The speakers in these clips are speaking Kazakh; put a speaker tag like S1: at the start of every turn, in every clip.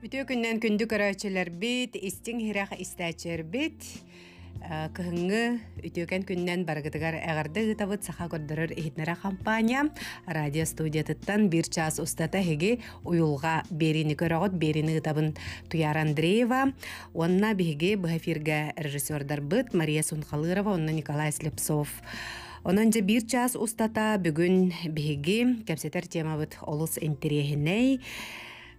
S1: Бүтө күннән күндү көрәчеләр бит, истиң хирах истәчер бит. Кыһыңы үтөкән күннән баргытыгар әгәрдә гытабыт саха көрдөрөр эхитнара компания радио студия бир час устата хеге уюлга берини көрөгөт берини гытабын Туяр Андреева онна беге бу эфирге режиссердар быт Мария Сунхалырова онна Николай Слепцов Онан же бир час устата бүгүн беге тема темабыт олус интерехиней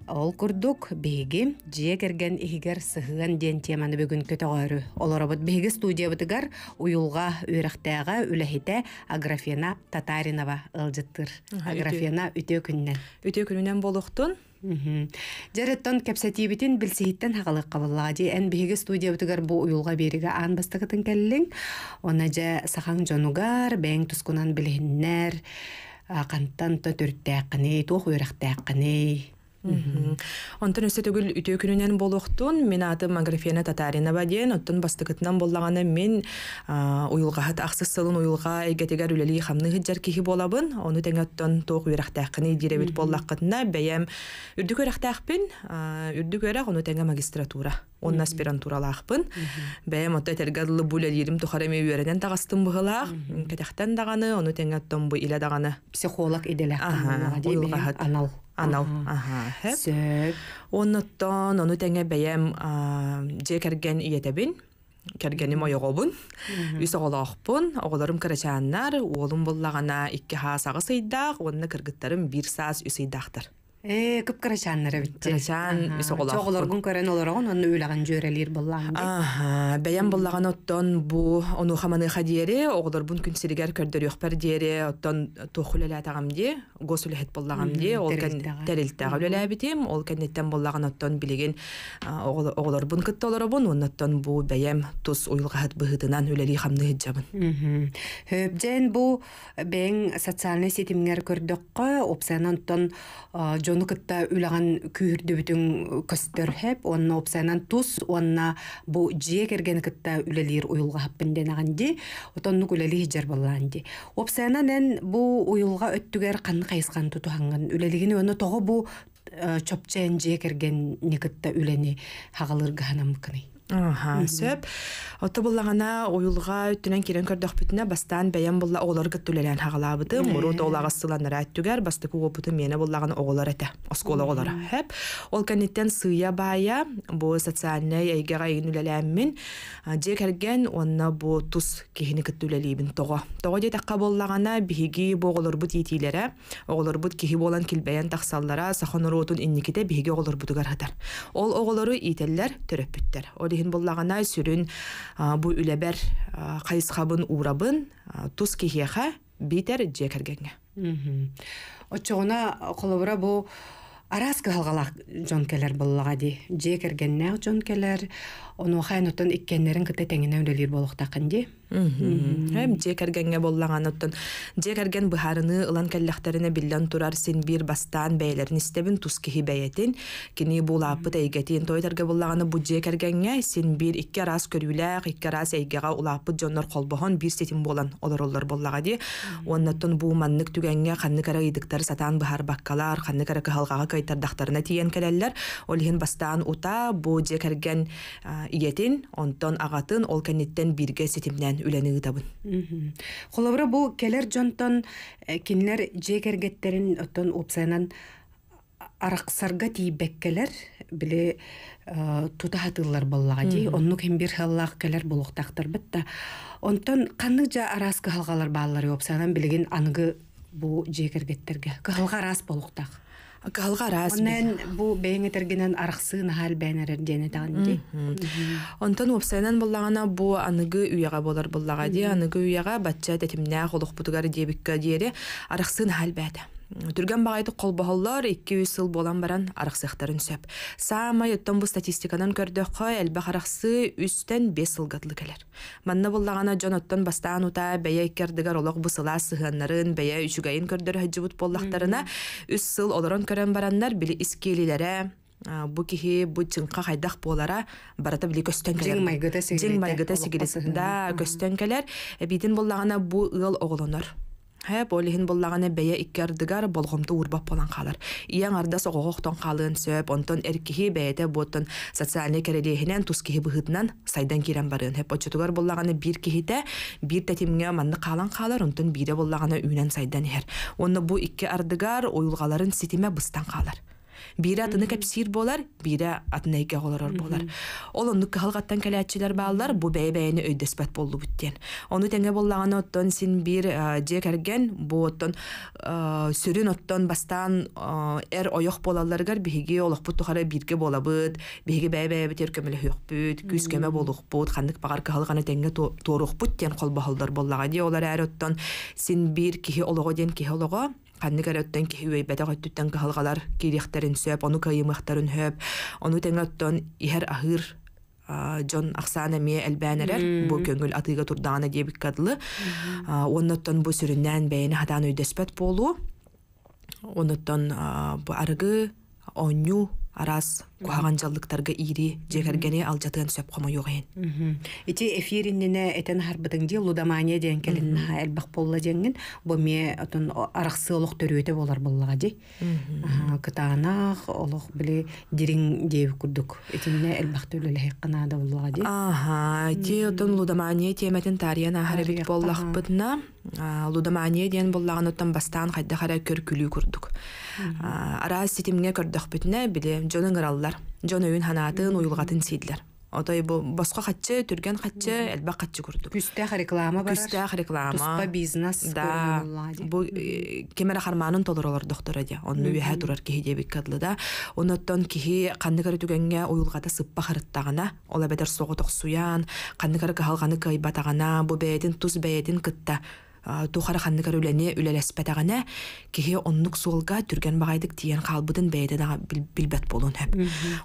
S1: Ол курдук беги жие керген игер сыһыган ден теманы бүгүн көтөгөрү. Олоробот беги студиябыдыгар уюлга үрөхтәгә үләһитә Аграфена Татаринова ылжыттыр. Аграфена үтө күннән. Үтө күнүнөн болуктун жареттон кепсетибитин билсеһиттен хагалык кабылла ди. Эн биһиге бу уюлга бериге ан бастыгытын келлең. Она сахаң жонугар, бәң тускунан билһиннәр. Акантан төтүрттәкни, тох үрәхтәкни.
S2: Онтон өсө түгүл үтө күнүнен болуқтун, мен аты Магрифена Татарина баден, оттон бастыкытынан боллағаны мен уйылғаһат ақсыз сылын уйылға эгетегер үлелі хамны хиджар кихи болабын, оны тәңе оттон тоқ үйрақтақыны диребит боллаққытына бәйем үрді көрақтақпын, үрді көрақ, оны тәңе магистратура, онын аспирантуралақпын. Бәйем отта тәргәділі дирим әлерім тұхарами үйерінен тағастым бұғылақ, дағаны, оны тәңе оттон бу иле дағаны. Психолог еделі. Ага, анал анал сөп онноттон ону теңе бэйэм дьэ кэрген ийэтебин кэргеним ойоҕобун үс оҕолоохпун оҕолорум кырачааннар уолум буллагана икки хаасаҕы сыйдаах уонна кыргыттарым бир саас үсыйдаахтар Э, күп карачан нәре бит. Карачан исоғла. Чоғлар гүн көрен оларон, онны
S1: үләгән жөрелер буллан.
S2: Аха, бәян буллаган оттон бу ону хаманы хадиере, оғлар бүн күн сиригәр көрдөр юхпер диере, оттон тохуләлә тагам ди, госул хет буллагам ди, ол кен тәрилтә гәләлә битем, ол кеннеттән буллаган оттон билеген оғлар бүн кытты олар бун, оннаттан бу бәям тус уйлга хат быһытынан үләли хамны хиджабын.
S1: Хөбдән бу бәң социаль сетимгәр көрдөккә, опсанан оттон жону кытта үлаған күйірді бүтін э, көстер хэп, онна опсайнан тус, онна бу жие керген кытта үлелер уйылға хаппынден ағанди, отоннук үлелі жер болланди. Опсайнан ән бу уюлга өттігер қан қайысқан тұтуғанған, үлелігіні оны тоғы бу э, чопчен жие керген үлени үлені хағалыр сөп
S2: отто буллагана уюлга үттүнен кирен көрдөкпүтүнө бастан бәйән булла оголор гыттүлелен хагалабыты э. мурут олагассыланара әттүгәр басты кугопуты мене буллаган оголор әтә оскол оголор хэп ол кеннеттен сыя бая бу социальный эйгега үйүнүлелеммин же керген онна бу тус кихини гыттүлелибин того того де такка буллагана биһиги бу оголор бут итилере оголор кихи болан килбәйән тахсаллара сахонорутун инниките биһиги оголор бутугар хатар ол оголору ителлер төрөппүттер ол киһин боллағана сүрін бу үләбәр қайысқабын урабын тус кихеха
S1: битер жекергенге Очоғына қолыбыра бұл Арас кыһалгалах жон келер буллага ди. Же кергенне жон келер. Ону хайнуттан иккеннерин кыты теңине үлелир болукта кынди.
S3: Хэм
S1: же кергенге боллаган оттон.
S2: Же керген быхарыны ылан келлехтерине биллен турар син бир бастан бейлерин истебин туски хибеетин. Кини булапы тейгетин тойтарга боллаганы бу же кергенге син бир икки арас көрүлэх, икки арас эйгега улапы жоннор колбохон бир сетин болан олороллор боллага ди. Оннаттон бу маннык түгенге канны кара идиктер сатан быхар баккалар, канны кара кыһалгага байтардахтарына тиен кэлэллер ген бастаан ута бу же керген иетин онтон агатын ол кенниттен бирге сетимнен үленыгы табын
S1: холобра бу келер жонтон э, киннер же кергеттерин оттон упсайнан араксарга тийбеккелер биле э, тутахатыллар кем дей онну кембир халлақ келер болуқтақтар онтон қанны жа араскы халғалар баалар ёпсанан билеген ангы бу жекергеттерге кыхылга рас болуктак Галға рас. Мен бу бәйне тергенен арықсын хал бәнерер дене Онтын Онтан
S2: опсайнан боллағана бу аныгы уяға болар боллаға де, аныгы уяға батча тәтімнә қолық бұтығар дебіккә дере арықсын хал бәді түрген бағайды қолбоһоллор икки үс сыл болан баран арахсыахтарын сөп самай оттон бу статистиканан қой әлбі қарақсы үстен бес ылгатлы келер манна болдағана жон бастаған ұта ута бэйэ олық бұсыла бысыла сыһыаннарын бэйэ үчүгайын көрдөр боллахтарына 3 сыл олорон көрін бараннар били іскелелері бу киһи бу чынка қайдақ болара барата били көстөн келер жиң сегелесі. Да, көстен келер бу ыл оголонор Хэ болиһин боллағаны бәйе иккердігар болғымты урбап болан қалар. Ияң арда соғоқтон қалын сөп, онтон әркіхи бәйеті ботын социальный кәрелейінен тұскихи бұғытынан сайдан керен барын. Хэ почетугар боллағаны бир кихите, бир тәтимгә манны қалан калыр, онтон бире боллағаны үйінен сайдан һәр. Онны бу икке ардыгар ойылғаларын ситиме бұстан қалар бири атыны кәпсир болар бири атынайга олорор болар олоннукка халгаттан кэлээчилер баалар бу бэйбэйни өйдөспөт болду буттен ону теңе боллаганы оттон син бир же керген бу оттон сүрүн оттон бастан эр ойох болаларгар биһиги олохпут тухара бирге болабыт биһиги бэйбэйбит эр көмөлө хуйохпут күс көмө болухпут хандык багарка халганы теңге тоорухпут тен холбохолдор боллага дии олар әр оттон син бир киһи олого ден киһи олого қанны көрөттөн киһүэй бэдэ хөттүттэн кыһалгалар киирихтерин сөп ону кыйымыхтарын хөп ону теңөттөн ихэр ахыр Джон Ахсана ме әлбәнерер, бу көңіл атыға турдағана дебік кадылы. Оннаттан бу сүріннән бәйіні хадан өйдеспәт болу. Оннаттан бу арғы, оню арас кухаган жаллыктарга ири жегергене ал жатыган сөп комо юк
S1: ээн ити эфириннине этен харбытың дии лудамания диэн келин элбах болла диэнгин бу ме отун арахсы олох төрүөтө болор буллага ди кытаанах олох били дириң диэби курдук итинне элбах төлөлэхекканаада буллага ди
S2: ити отун лудамания тиэмэтин таариян ахарабит боллахпытна лудамания диэн боллаған оттан бастаан қара көр күлүү курдук араас ситимге көрдөхпүтүнэ биле дьону ыңыраллар дьон өйүн ханаатын уюлгатын сийдилер отой бу боско хатчы түрген хатчы элбак хатчы курдук күстэх реклама бар күстэх реклама туспа бизнес да бу э, кемере харманын толоролор доктора де онун үһэ турар киһи дебик кадлы да онуоттон киһи канныкары түгенге уюлгата сыппа хырыттагана ола бедер согу токсуян канныкары кахалганы кайбатагана бу бээтин туз бээтин кытта тухара ханны көрүлене үлелеспетагана кихе оннук суолга түрген багайдык тиен халбытын бэйде дага билбет болун хэп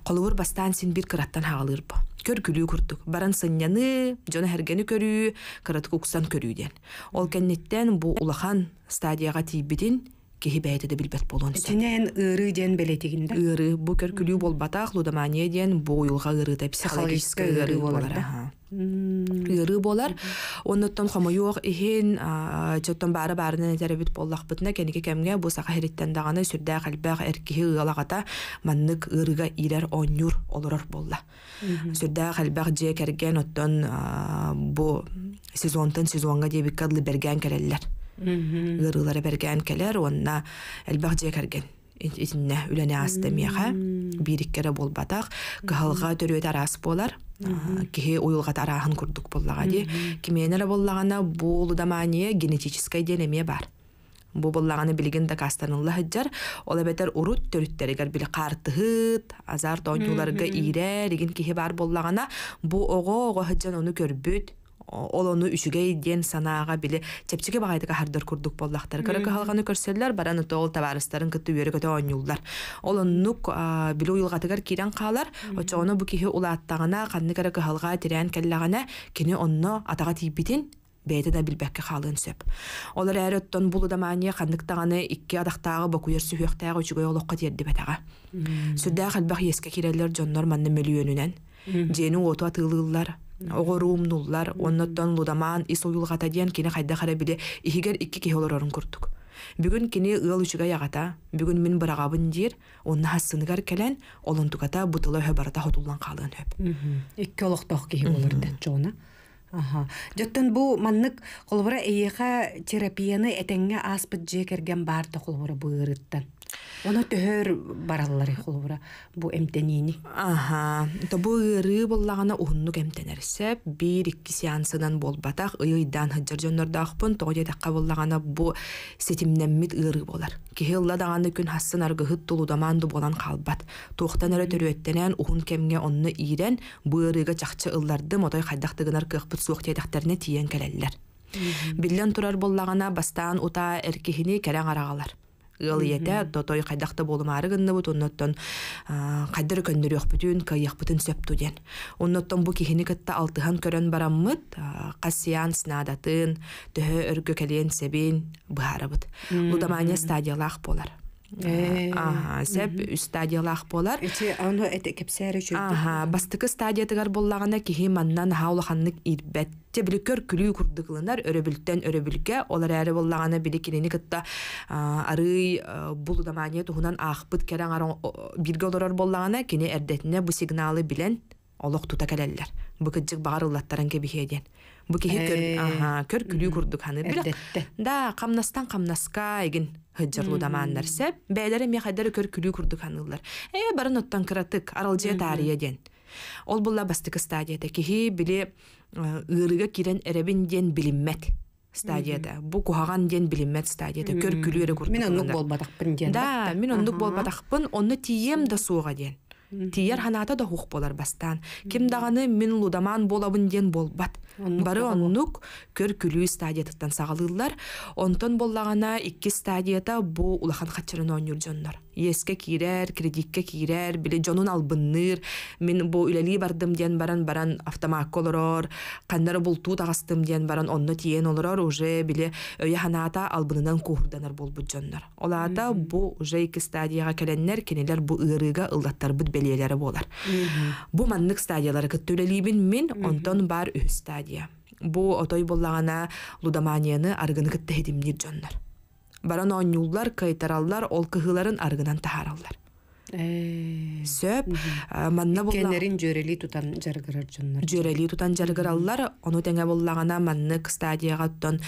S2: колуур бастан син бир кыраттан халыр көр күлүү курдук баран сынняны көру хергени көрүү көруден. уксан көрүүден ол кенниттен бу улахан стадияга тийбитин киһибэйте да билбэт болон Тенен ыры диэн белетигинде. Ыры бу көркүлүү болбатах лудамания диэн буйулга ыры да психологическая ыры болар.
S1: Ыры
S2: болар. Оннуттан хомоюох иһин чоттон бары барынан теребит боллахбытына кенеке кемге бу саха хириттен даганы сүрдэ халбах эркихи ыалагата маннык ырыга илер оннюр олорор болла. Сүрдэ халбах же керген оттон бу сезонтан сезонга дебиккадлы берген келеллер
S1: ырылары
S2: берген келер онна әлбақ дие керген итинне үлене асты мияха бириккере болбатақ кыһалга төрөт арас болар кихи уйулга тараһын курдук боллага ди кименере боллагана бул удамание генетическай денеме бар бу боллаганы билигин да кастанылла хыджар ол эбетер урут төрүттәригер били азар тоонюларга ире деген кихи бар боллагана бу ого ого хаджан ону көрбүт олону үшүгей диэн санаға биле чепчиге бағайдыга хардар курдук боллахтар көрөкө халганы көрсөллөр баран ото ол табарыстарын кытты үйөрөгөтө оньюллар олоннук биле уйылгатыгар кирен каалар очоону бу кихи улааттагана канны көрөкө халга тирен келлегана кини онно атага тийбитин бэйте да билбэкке хаалын сөп. Олар әрі оттон бұлы да маңе қандықтағаны икке адақтағы бакуер сүйөқтағы үчігөй олыққа деп бәтаға. Сүрдә қалбақ еске керелер жоннор манны мөлі жени ото атыылыыллар оғоруумнуллар онноттон лудамаан ис уюлгата диэн кини қайда хара биле ихигер икки киһолорорун курдук бүгүн кини ыал үчүгэй агата бүгүн мин бырагабын диир онна хассыныгар кэлэн олонтуката бутыла хөбарата хотуллан хаалыын хөп икки олохтох киһи болор
S1: дет жоона Ага. Жөттөн бу маннык колбора эйеха терапияны этенге аспыт жекерген бар то колбора быырыттан. Оны төр бараллар холура бу эмтенини. Аха, то бу ыры боллагана уһуннук эмтенерсе
S2: бир икки сеансынан болбатак ыйдан хыджыр жоннордаахпын тоге дакка боллагана бу сетимнеммит ыры болар. Кихилла күн хассын аргыһыт тулудаманду болан халбат. Туохтан эрэ төрөттенен кемге онны ийрен бу ырыга чакчы ылларды мотой хайдактыгынар кыхпыт суох тиен келеллер. Биллен турар боллагана бастаан ута эркехини керең ыл тотой хайдахта болумары гынныбыт онноттон хайдыр көндүрөх бүтүн кыйых бүтүн сөптүден оннотон бу кихини кытта алтыхан көрөн бараммыт кассиян снаадатын төһө өргө кэлиэн себин да лудамания стадиялаах болар Аха, сеп стадиялах болар. Эти аны эте кепсәре жүрдү. Аха, бастыкы стадиятыгар боллагына кихи маннан хаулаханнык ирбәтте бир көр күлүү курдыкланар өрөбүлттен олар әрі боллагына бири килени кытта ары бул дамание туһунан ахпыт керен ар бирге олорор боллагына кини эрдетине бу сигналы билен олоқ тута келеллер. Бу баар букихи э, аха көр күлүү курдук ханы бирок да камнастан камнаска эгин хыджарлудамаан нәрсе бәйләре мехайдары көр күлүү курдук ханылар э барын оттан кыратык же таария ден ол булла бастыкы стадияда кихи били э, ыырыга кирен эребин ден билиммет стадияда бу кухаган ден билиммет стадияда көр күлүү эре курдук мен оннук болбатакпын ден да мен оннук тием да сууга ден тиер да хух болар бастан ким даганы мин лудаман болабын ден болбат бары оннук көр күлүү стадиятыттан сагалыылар онтон боллагана икки стадията бу улахан хатчырын оюрдьоннор Еске кирер, кредитке кирер, биле жонун албынныр. Мен бу үлели бардым диен баран баран автомат олорор, каннары булту тагастым диен баран онно тиен олорор уже биле өйе ханата албынынан кухурданар болбут жоннор. Оларда бу уже эки стадияга келеннер, кенелер бу ырыга ылдаттар бут белелери болар. Бу маннык стадиялары кыттүлелибин мен онтон бар үһү стадия. Бу отой боллагана лудоманияны аргын кытта хедимнир жоннор баран онюллар кайтараллар ол кыһыларын аргынан таһараллар э, сөп э, манна буллакенерин жөрели тутан жаргырар жоннор жөрели тутан жаргыраллар ону теңе буллагана манны стадияга оттон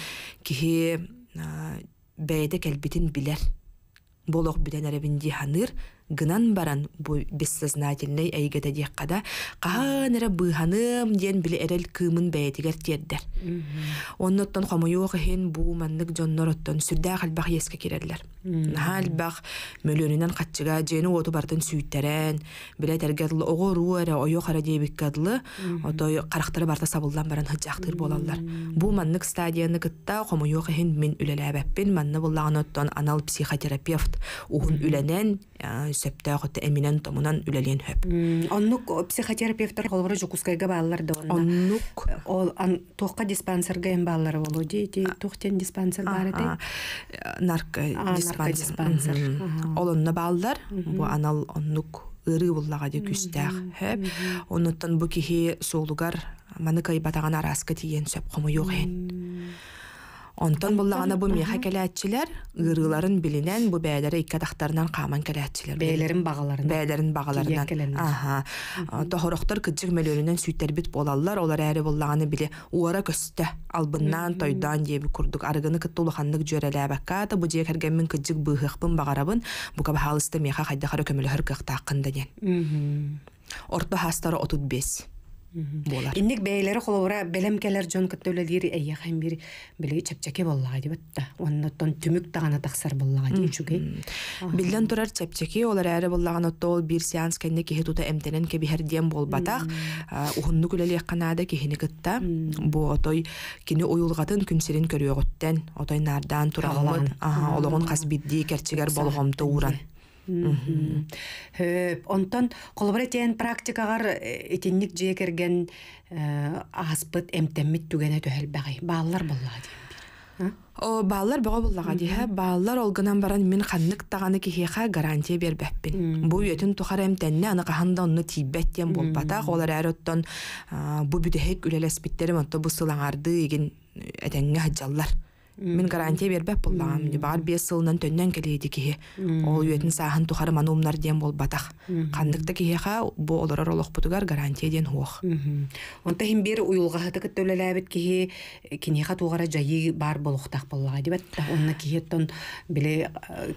S2: кихи э, бээде келбитин билер болок билен эребинди ханыр гынан баран бу бессознательный қада диэккада каһан эрэ быыһаным диэн били эрэл кыымын бэйэтигэр тиэрдэр онноттон хомуюох иһин бу маннык дьоннороттон сүрдээх албах иэске кирерлер наһа албах мөлөнүнэн оту дьиэни уоту бартын сүүйттерэн билэ оғору огору эрэ ойох эрэ диэбиккадлы отой карахтары барта сабылдан баран хыджаахтыыр болалар бу маннык стадияны кытта хомуюох иһин мин үлэлээбэппин манны буллаҕаноттон анал психотерапевт уһун үленен сөптөөхөтө эминен томунан үлелиен хөп.
S1: Оннук психотерапевттер холбору жукускайга баалар да онна. Оннук ол ан диспансерге эм баалар болу дейти, тохтен диспансер бар эти. Нарко э, диспансер. ол онна баалар, бу анал
S2: оннук ыры буллага дей күстәх. Хөп. Оннуттан бу кихи солугар маны кайбатаган араска тиен сөп кому юк Онтон буллагана бу меха кәләтчиләр, ырыларын билинен бу бәйләре икке тахтарынан каман кәләтчиләр. Бәйләрен багаларынан. Бәйләрен багаларынан. Аха. Тохороктор кыҗык мөлөрүнән сүйтер бит болаллар, олар әре буллаганы биле уара көстә албыннан тойдан диеп курдук. Аргыны кыттулы ханлык җөрәлә баката бу дие кергән мен кыҗык быхыкпын багарабын, бу кабы халысты меха хайда хара көмөлөр кыхта хакында
S1: дигән.
S2: Орто хастары отут бес
S1: болар. Инник бәйләре холовра белемкәләр жон көтөләләр әйе һәм бер биле чәпчәке боллага дип атта. түмүк тагына таксар боллага ди билден турар олар әре боллаган
S2: тол бир сеанс кенне ки эмтенен ке бер дем болбатах. Ухунну күләле канаада ки кытта. Бу отой кини уюлгатын күнсерен көрүгөттен, отой нардан туралмыт. Аха, ологон касбидди керчигер болгом тууран. Хөп,
S1: э, онтон қолыбыр етен практикағар етенник э, жие керген э, аспыт әмтәммит түгені төхәл бағай. Бағалар болла дейм. О, баллар бого
S2: буллага диһә, баллар олгынан баран мен ханнык тағаны гарантия бербәппин. Бу өтін тухар эмтәнне аны каханда онны тибәттен болпата, олар әрөттөн бу бүдәһек үлеләс биттерем онто бу сылаңарды иген Мин гарантия бербәп булам. Бар бес сылнан төннөн келеди ки. Ол үетен саһын тухары манумнар дем бол батах.
S1: Кандыкта ки бу олорор олох гарантия ден хух. Онта хим бир уйулга хата көтөлөлөбөт ки кини жайы бар болохтак боллага деп атта. Онна ки хеттон биле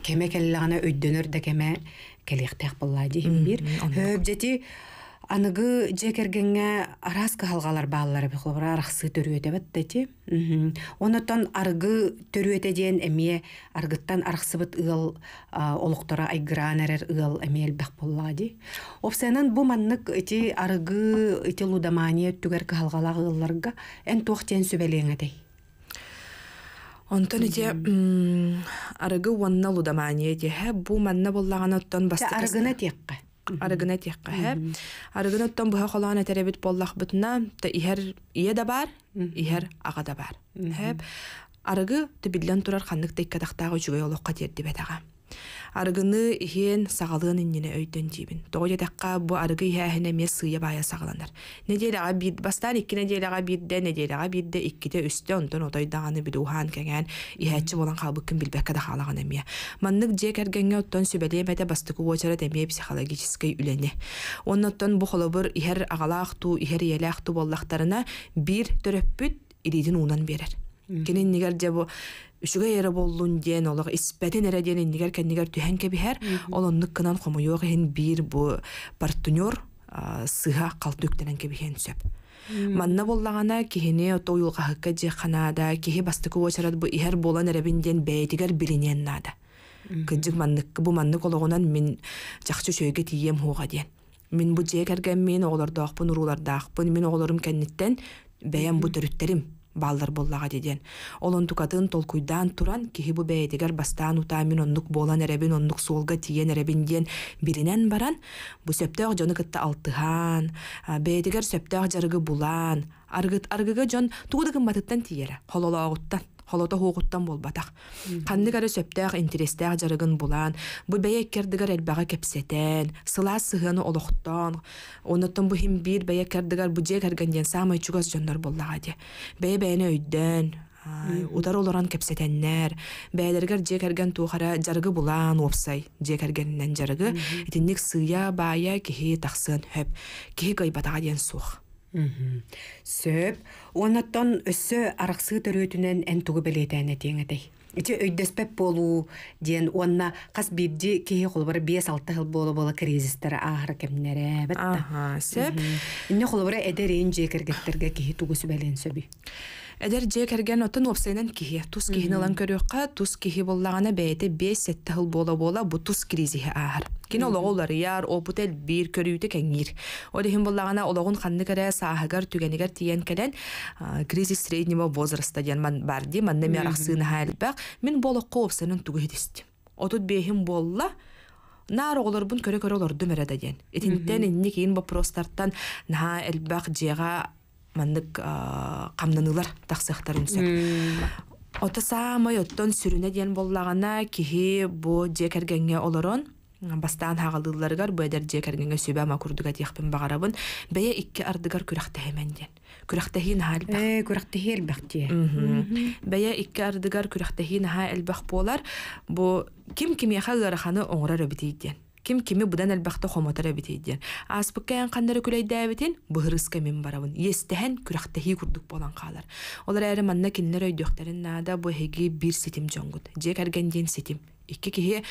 S1: кеме келлагана өйдөнөр да кеме келехтек болла дим бир. Хөбжети аныгы жекергенге арас кыхалгалар бааллары бихлобра арахсы төрүөте баттати онотон аргы төрүөте диэн эмие арқсы арахсыбыт ыал олуктора айгыран ұл ыал эмиэл бах буллади опсенан бу маннык ити аргы ити лудамания түгер кыхалгалак ыалларга эн туох тен сүбелеңедей Онтон ите
S2: арыгы уанна лудамания тиһэ бу манна боллаган оттон басты арыгына тиэккэ арыгына тиэкка хэ арыгын оттон буһа холоон этеребит боллахбытына та иһэр ие да бар иһэр аға да бар хэп арыгы төбиллен турар ханнык тейккатахтаагы үчүгэй олохка тиэрдибет ага аргыны иһен сагалын иннене өйдөн дибин. Тоя дакка бу аргы иһәһенә мес сыя баая сагаланар. Неделе абид бастан икки неделе абид дә неделе абид дә онтон отойдаганы бидухан кәгән иһәчи болан халбы кем билбәккә дә халаган эмия. Маннык же кергәнгә оттон сүбәлемәдә бастык вочара дәме психологический үләне. Оннан бу холобыр иһәр агалах ту иһәр ялах ту боллактарына бир төрөппүт иридин унан берер кенен нигер жабо үшүгэ эре боллун диэн олог испэтин эре диэн нигер кеннигер түһэн кэбиһэр олоннук кынан хомуйуох иһин биир бу партнер сыга калтүктенен кэбиһэн сөп манна боллагана киһини ото же ханада кихи бастыкы очарат бу иһэр болан эребин диэн бээтигер билинен наада кыджык манныккы бу маннык ологунан мин жакчы сөйгэ тием хуга диэн мин бу жээгерген мен оголордоохпун уруулардаахпын мен оголорум кенниттен бэйэм бу төрүттерим Балдар боллаға деден. онтукатын толкуйдан туран бұ бәйдегер бастан утамин оннук болан эребин оннук солға тиен әрәбін ден биринен баран, бұ сөптөк жоны кытта алтыхан, бәйдегер сөптөк жарығы булан, аргыт аргыга жон тугудыгын батыттан тиера, хололоғуттан холото хоогуттан болбатах ханнык ары сөптөөх интерестээх жарыгын булан бу бэйек кердигер элбага кепсетен сылаас сыһыны олохтон онотон бу хим биир бэйек кердигер бу жек эргенден самый чугас жоннор боллага ди бэйе бэйне өйдөн утар олоран кепсетеннер бээлергер жек эрген туухара жарыгы булан уопсай жек эргенинен жарыгы итинник сыя
S1: баая кихи тахсын хөп кихи кыйбатага диэн суох Сөп, оныттан үсі арықсы түрөтінен ән түгі білетәне тенгедей. Үте өйдеспеп болу дейін, онна қас бірді кейі қолбар 5-6 қыл болу болы кризистері ағыр кемнері бітті. Аха, сөп. Үнне қолбары әдер ең жекіргеттерге кейі түгі сөбәлен сөбі. Әдер же керген отын опсайнан кихи. Тус кихин алан көрөкка, тус
S2: кихи боллагана бейте бес сетте хыл бола бола бу тус кризихи аар. Кин ологолар яр опутел бир көрүйте кеңир. Одихин боллагана ологун ханны кере сахагар түгенигер тиен келен кризис среднего возраста ден ман барди, ман неме рахсыны хайлбак, мен болокко опсайнан тугедисти. Отут бейхим болла, нары олар бун көрө көрө олар дүмере деген. Итинтен инник ин вопростартан наха элбак жега маннык қамданылар тахсыахтар сөк ота самай оттон сүрүнэ диэн боллагана кихи бу жекергенге олорон бастаан хагалыылларыгар бэдер диэкэргэҥэ сүбэ ама курдуга багарабын икки ардыгар күрэхтэһэмэн диэн күрэхтэһии наһа элбэх күрэхтэһи элбэх дие бэйэ икки ардыгар э, бу ким кимиэхэ ыараханы оңурар ким кими будан элбахта хоматара битейдер. Аспыккаян кандары күләйдәбитин быһырыска мен барабын. Естәһән күрәхтәһи күрдүк болан қалар Олар әрі манна кинлер өйдөктерин нада бу хеги бир сетим жоңгут. Же кәргән ден сетим. Икки кихе э,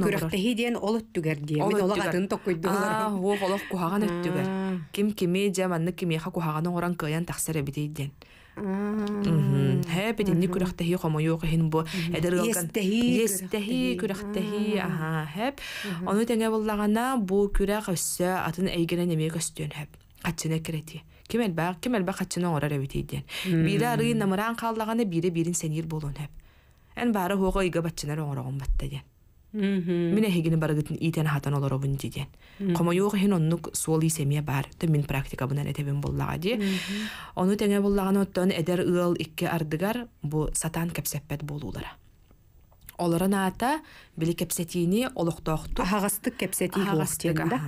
S2: күрәхтәһи
S1: диен олыт түгәр дие. Мен олак атын
S2: токуйду. А, ол олак кухаган өттүгәр. Ким кими же манна кимеха кухаган оран кыян тахсара битейден.
S1: Хэбидин
S2: ни күрәхтәһи хомо юк һин бу әдер Естәһи естәһи күрәхтәһи аа хэп. ону тәңгә боллагана бу күрәх өссә атын әйгәне неме көстөн хэп. Катчына керәти. Кем әлбә кем әлбә катчына орар әбитейден. Бире арыйна мыран каллаганы бире бирин сенир болон хэп. Эн бары хуга иге батчына оңрогон баттаден.
S1: Мен
S2: әхегіні барагытын итен хатан олоробын деден. Қомайуғы хен оннук суоли семия бар, то мен практика бұнан әтебен боллаға де. Оны теңе боллаған оттон әдер ұл икке ардыгар, бұ сатан кәпсәппәт болулара. Оларын ата білі кәпсәтейіне олықтоқтық. Ағастық кәпсәтей олықтоқтық.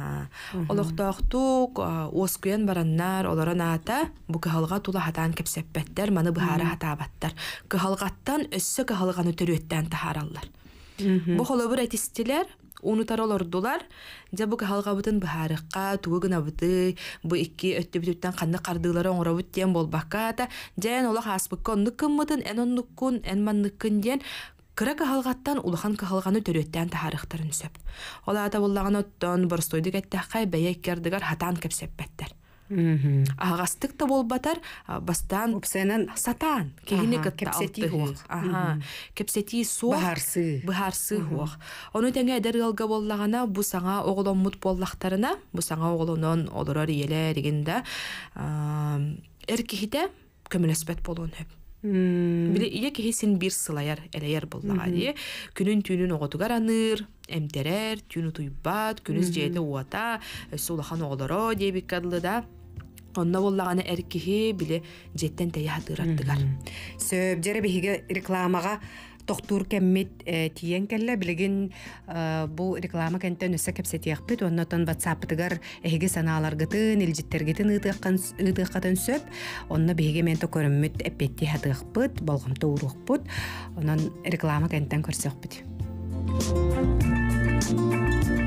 S2: Олықтоқтық, оскуен бараннар, оларын ата бұ кығалға тула хатан кәпсәппәттер, маны бұхары хатабаттар. Кығалғаттан өссі кығалғаны түреттен таһараллар бу әтестелер этистилер унутаролордулар же бу кахалгабытын быхаарыкка тугугынабыты бу икки өттөбүтүттен канны кардыылары оңоробут диэн болбаккаата жаэн олах аспыкка оннуккынмытын эн оннуккун эн манныккын диэн Кыра кахалгаттан улахан кахалганы төрөттән тахарыхтарын сөп. Ола ата буллаган оттон борстойдык әттәхай бәйек кердігар хатан кепсеппәттер та болып батар бастан упсенен сатан кегине кепсети алты аха кепсети со бахарсы бахарсы хуак ону теңе эдер ылга боллагана бу саңа оголоммут боллактарына бу саңа оголонон олорор иеле деген да эркихите көмөлөспөт болуун Биле ие кесин бир сылайар элеер булдыга ди. Күнүн түнүн оготугар аныр, эмтерер, түнү туйбат, күнүз жеде уата, э, сулахан оголоро деп кадлы да. қонна буллаганы эркеһи
S1: биле жеттен тәйә хатыраттыгар. Сөб жере биге рекламага тохтуур кэммит э, тиен кэллэ билигин э, бу реклама кэнтэн өссө кэпсетиэхпит оннотон ватсаптыгар эһиги санааларгытын илжиттергитин ыытыахкатын сөп онно биһиги менто көрүммүт эппетти хатыахпыт болгомто уруахпыт онон реклама кэнтэн көрсөхпүт Thank you.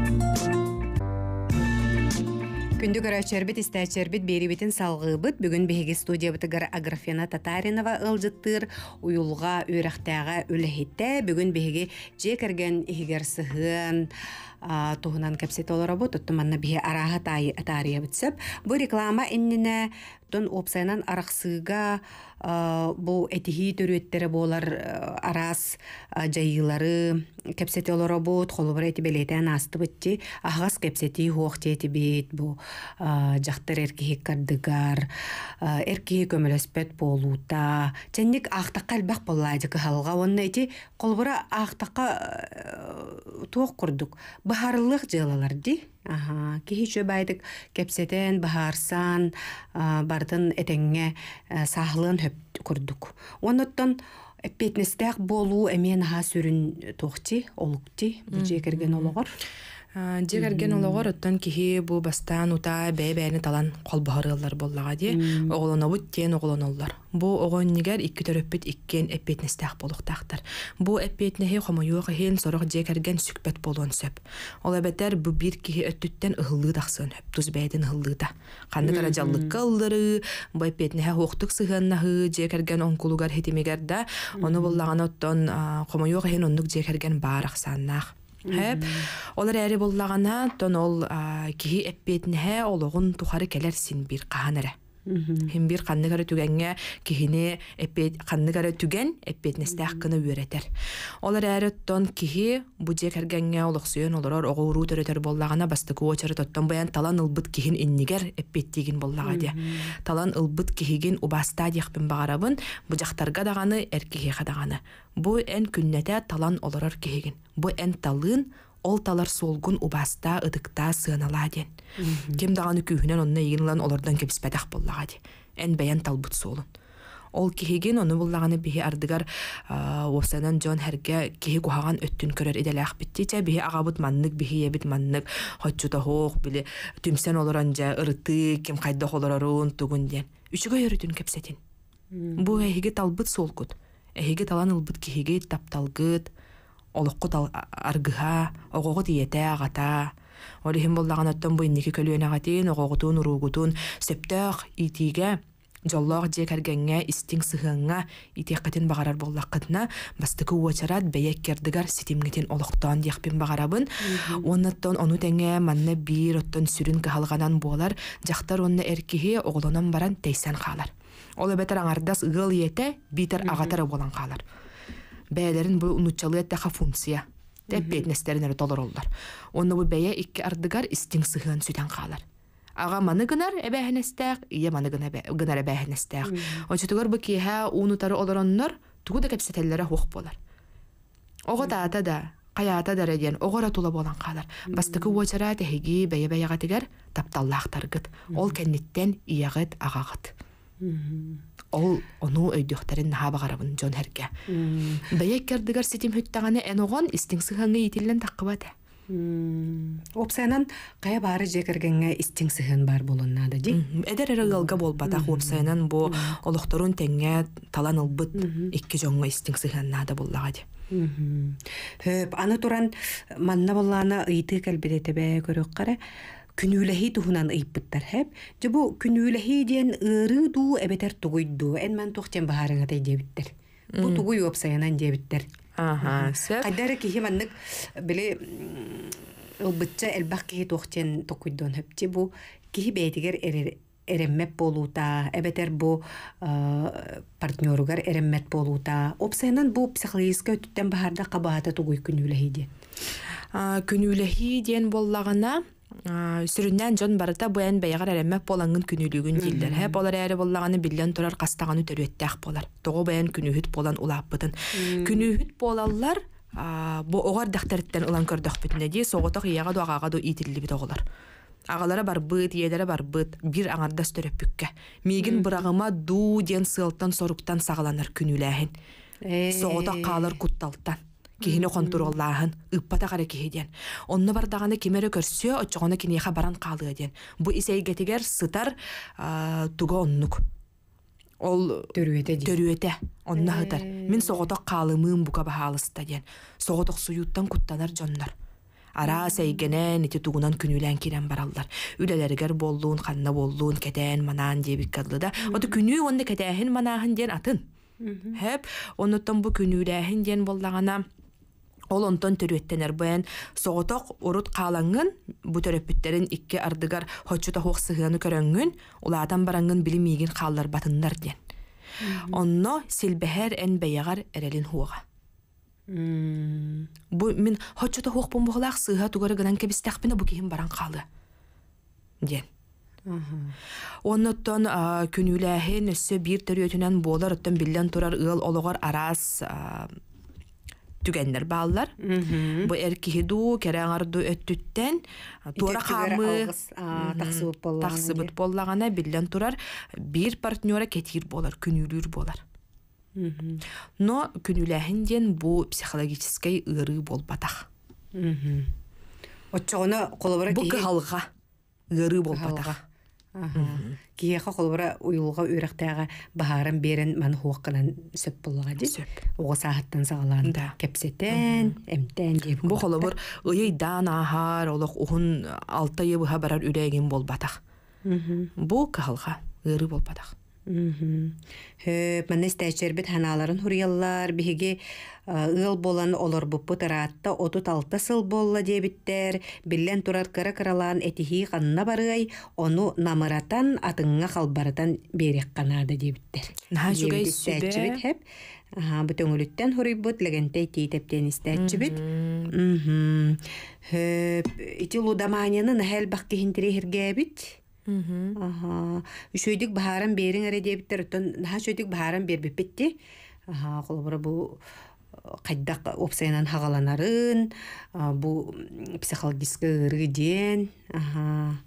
S1: Күндік арачарбет истәчәрбет беребетін салғыбыт бүгін беге студия Аграфена Татаринова ылжыттыр уйылға үйрақтаға үліхетті бүгін беге жекірген егер сығын туғынан кәпсет олар бұ тұттыманна беге араға тария бітсіп. Бұ реклама әнніне оттон опсайынан арахсыга бу этихи төрүөттери болар арас жайылары кепсети олоробут холубур эти белетен астыбытти ахас кепсети хуох тиэтибит бу жактар эркихи кардыгар эркихи көмөлөспөт болуута ченник ахтакка элбэх боллаажы кыхалга онна эти холбура ахтакка туох курдук құрдық, жылалар ди киһи байдык кепсетен баһаарсан бардын этеңге э, саһлын хөп курдук оноттон эппетнестеах болуу эмен аа сүрүн тохти олукти бу жекерген ологор Дек әрген
S2: оттон кихи бу бастан ута бәй бэни талан қолбағырылар боллаға де, оголонобут бұттен оғылын бу огонигер оғын негер икі иккен әппетністәқ болықтақтар. Бұ әппетнехе қомайуға хейін сорық дек әрген сүкпет болуын сөп. Ол әбәтер бу бір кихи өттіттен ұғылы тақсын, өптіз бәйден да. Қанды каражаллыкка қалдыры, бу әппетнехе оқтық сығыннағы, дек әрген онкулугар да оны боллағаны оттон қомайуға хейін оннук дек әрген Хэп. Олар әрі боллағана, тон ол әппетін әппетіне олығын тухары келерсин бір қағаныры. Химбир қанны түгенге кихини эппет түген эппет нестәх кыны Олар әр тон кихи бүде кергенге олықсыйын оларар оғуру төретер боллағана басты көтері тоттан баян талан ылбыт кихин иннигер эппет деген де. Талан ылбыт кихигин убаста багарабын бу бұжақтарға дағаны эркихи қадағаны. бу ән күннете талан олорор кихигин бу эн талын ол талар күн убаста ыдыкта сыанала ден кем даганы күүһүнен онна олардан олордон кеписпэтэх боллага ди эн бэйэн талбыт суолун ол киһигин ону буллаганы биһи ардыгар уопсанан дьон херге киһи куһаган өттүн көрөр битти те биһи агабыт манныг биһи эбит манныг хоччута хоох били түмсен олорон жа ырытык ким хайдах олорорун тугун диэн үчүгө өрүтүн кепсетин бу эһиги талбыт суолкут эһиги талан ылбыт киһиги тапталгыт олоққут аргыха оғоғут иете ағата олихим боллаган оттон буинники көлүөнагатиин оғоғутун уругутун сөптөөх итиге жоллоох же кергенге истиң сыхыңа итиэккетин багарар боллаккытына бастыкы уочарат бэйек кердигар ситимгитин олохтоон диэхпин багарабын оннаттон ону теңе манна биир оттон сүрүн кыхалганан буолар жактар онна эркихи оголонон баран тейсен хаалар ол эбетер аңардас ыгыл иете биитер агатары болан хаалар бәйләрен бұл нучалы тәха функция. Тәп әрі толор олдар. Оны бұл бәйе икки ардыгар істің сыгын сүтән қалар. Аға маны гынар әбәһенестәк, ие маны гына гынар Оншы Ончы бұл кейхә ұнытары олар онынар, тугу да кепсетелләре хук болар. да ата да, ата да реген, огора тула болан калар. Бастыкы уочара бәйе бәйе бәягатыгар тапталлақтар ғыт. Ол ғыт, аға ғыт ол ону өйдөхтерин наабагарабын жон херге бэйек кердигер ситим хүттаганы эногон истиң сыхаңы итиллен кая бары жекергенге истиң сыхын бар болоннада ди эдер эрегалга болбатах опсайынан бу олохторун теңе талан ылбыт икки жоңго истиң буллага ди
S1: хөп аны туран манна болланы ыйты келбидетебе көрөк кара күнүүлэхи туһунан ыйыппыттар хэп бу күнүүлэхи диэн ыырыы дуу эбетер тугуйду эн ман тухтен баһарыңатай диэбиттер бу тугуй уопсайанан диэбиттер кайдары кихи маннык биле ылбытча элбах кихи тухтен тукуйдуон хэпти бу кихи бээтигер эреммеп болуута эбетер бу э, партнеругар эреммет болуута опсайынан бу психологическая өтүттен баарда кабаата тугуй күнүүлэхи диэн күнүүлэхи диэн боллагана
S2: сүрүннән жон барыта буян бәйгәр әрәммәк болаңын күнүлүгүн дилдер. Хәп олар әрі боллағаны билен турар кастаганы төрөттәк болар. Тоғы баян күнүһүт болан улаппытын. Күнүһүт болаллар бу огар дахтарыттан улан көрдөк бүтүнэ дии соғотоқ ияға дуагага ду итилли бит Ағалары бар быт, едері бар быт, бир аңарда сөрөп бүккә. Мигин бырагыма ду ден сыылтан соруктан сагланар күнүләһин.
S1: Э. Соготок
S2: қалыр кутталтан киһине хонтуроллааһын ыппатагара диэн онно бардағаны кимере көрсө оччоҕоно киниэхэ баран хаалыа диэн бу исэйгэтигэр сытар туга оннук ол төрүөтө төрүөтө онно хытар мин соҕотох хаалымыым бука баһаалыста диэн соҕотох суюуттан куттанар дьоннор араас сәйгенен ити тугунан күнүлән кирен бараллар. үлэлэригэр боллуын, ханна боллуын, кәтәен манан дебик да оту күнү онны кэтээһин манаһын диэн атын. Хәп, оннотон бу күнүүлээһин диэн боллагана ол онтон төрүөттенер бен соғотоқ урут қалаңын бу төрөппүттерин икки ардыгар хочу тахуох сыгыаны көрөңүн улаатан бараңын билимиигин хааллар батыннар диен онно силбэхэр эн бэйагар эрелин хуага бу мин хочу тахуох бумбухлаах сыыха тугары гынан кебистеахпина бу кихим баран хаалы диэн Онноттон күнүлэһин өссө биир төрүөтүнэн буолар оттон биллен турар ыал ологор араас түгәннәр балалар. Бу эркиһи ду керәңәрду өттүттен тура хамы тахсыбыт боллагана. Тахсыбыт боллагана биллән турар бир партнера кетир болар, күнүлүр болар. Но күнүләһиндән бу психологический ыры болбатах.
S1: Отчогына колобара Бу кыһалга ыры болбатах киэха холбора ұйылға үрэхтэага баһарын берін ман хуакканан сөп буллага ди ого сааттан сагалан кепсетен эмтен деп бу холобор ыйый дан ахар олох ухун алтай
S2: быха барар үрегин болбатах
S1: бу
S2: кахалга ыры болбатах
S1: Мәнес э, тәчербит ханаларын хурьяллар, биһиги ыл болан олар буппу 36 отут сыл болла дебиттер, биллен турар кыра кыралан этихи қанына барыай, оны намыратан атыңға халбаратан берек канады дебиттер. Дебит Бұт хурйбут хүрі хурибут легентэй тийтептен истәчебит. Хөп, ити лудаманянын бақ Үшөйдік бағарам берін әрі дептір, наға үшөйдік бағарам бербеппетті. Қолыбыры бұл э, қайдақ опсайынан хағаланарын, э, бұл психологискі ұрғыден, сөп.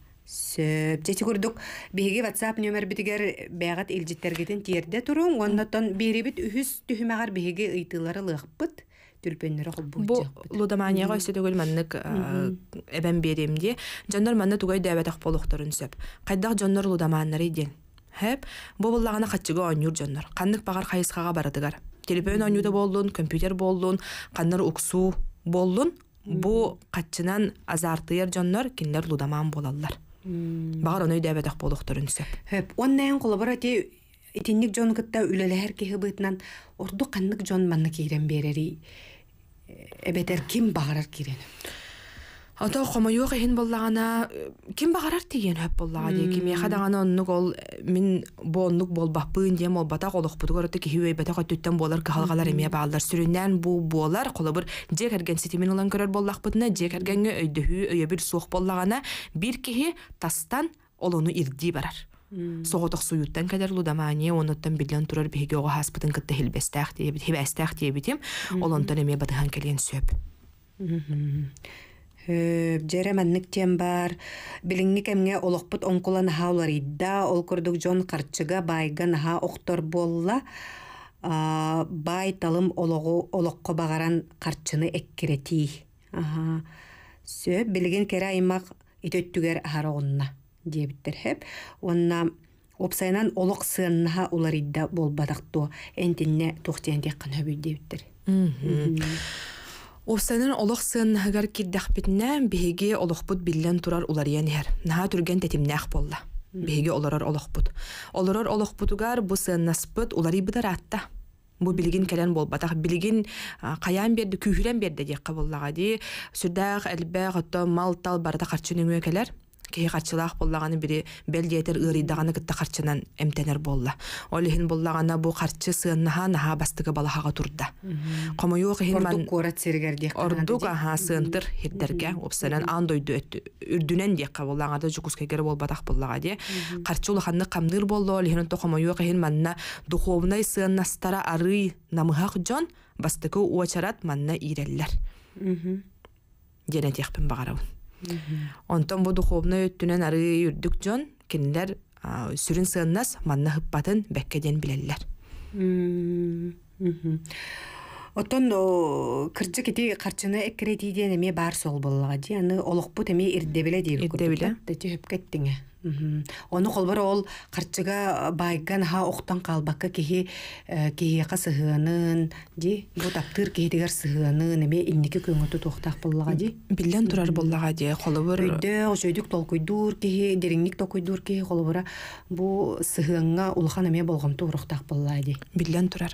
S1: Жәті көрдік, беге WhatsApp нөмір бітігер бәғат елжеттергетін терде тұруын, оннатан беребіт үхіс түхімәғар беге ұйтылары лығып бұд түрпеннері холбуут
S2: бу луда маанияга өсө түгүл маннык э, эбен беремди дьоннор манны тугай дээбэтах болохторун сөп кайдах дьоннор луда мааннары диэн хэп бу буллагана хатчыга онюр дьоннор каннык багар хайыскага барытыгар телефон онюда болдың компьютер болдың каннар уксуу боллун бу катчынан азартыйар дьоннор кинилер лудамаан
S1: болаллар багар оной дээбэтах болохторун сөп хэп оннайын колоборати итинник жон кытта үлелер киһи быытынан орду каннык жон манна кейрен берери эбетер ким бағарар кирен Ото хомойох хин боллагана
S2: ким багарар тиген хөп боллага ди ким хадагана оннук ол мин боннук болбаппын дем ол бата колохпут көрөтө ки хивей бата көттөн болар калгалар эме баалдар сүрүнөн бу болар колобур же керген ситимин улан көрөр боллакпытына же кергенге өйдөһү өйө бир суох боллагана бир кихи тастан олону ирди барар
S1: соғотох
S2: суюттан кәдер лудамаане онуттан билен турар биһиге оға хаспытын кытта хилбестәх диебит хибәстәх диебитим олонтон эме батыхан келген сөп
S1: Жәрі мәннік тем бар. Біліңгі кәмге олықпыт оңқылан хаулар идда, ол күрдік жон қарчыға байган ха оқтор болла. Бай талым олыққы бағаран қарчыны әккіреті. Сөп білген кәрі аймақ итөттігер харағынна дебиттерхеп онна опсайнан олық сыыннаха уларидда болбадақту энтинне тухтиэнтек кана дебиттер
S2: Овсанын олох сын нагар киддах беге биһиги олохпут биллен турар олар хер. Наһа түрген тетимнах болла. Биһиги олорор олохпут. Олорор олохпутугар бу сын наспыт улары бидар атта. Бу билгин келен болбатах билгин каян берди берді берди декка боллага ди. Сүрдәг әлбә гатта мал тал барда карчыныңы келер кеһи харчылаах буллаганы бири бэлдиэтер ыарыйдаҕына кытта харчынан эмтенер болла олиһин буллагана бу харчы сыыннаһа наһаа бастыгы балахаға турда хомуюох ордук аха сыынтыр хирдерге упсанан андойду үрдүнен диэкка буллаŋада жукускегер болбатах буллаға де харчы улаханны камныр болло олиһин онто хомуюох иһин манна духовной сыыннастара арый намыһах жон бастыкы уачарат манна иреллер Дерен тиэхпин Онтон бу духовной өттүнен ары үрдүк жон кинилер сүрін сыыннас манна хыппатын
S1: бәккеден билеллер. Отон кырчы кити карчыны эккеретиден эме бар сол боллага ди аны олокпут эме ирдебеле дейбит. Ирдебеле. Дэти кеттіңе? Оны қолбар ол қарчыға э, байган ха оқтан қалбаққа кеге э, кегеға сығынын, де, бұл таптыр кегедегер сығынын, әме иннеке көңіті тоқтақ боллаға, де? Білден тұрар боллаға, де, қолыбыр... Өйді, сөйдік толқойдур кеге, дереңнік толқойдур кеге, қолыбыра бұл сығынға ұлған әме болғамты ұрықтақ боллаға, де? Білден тұрар.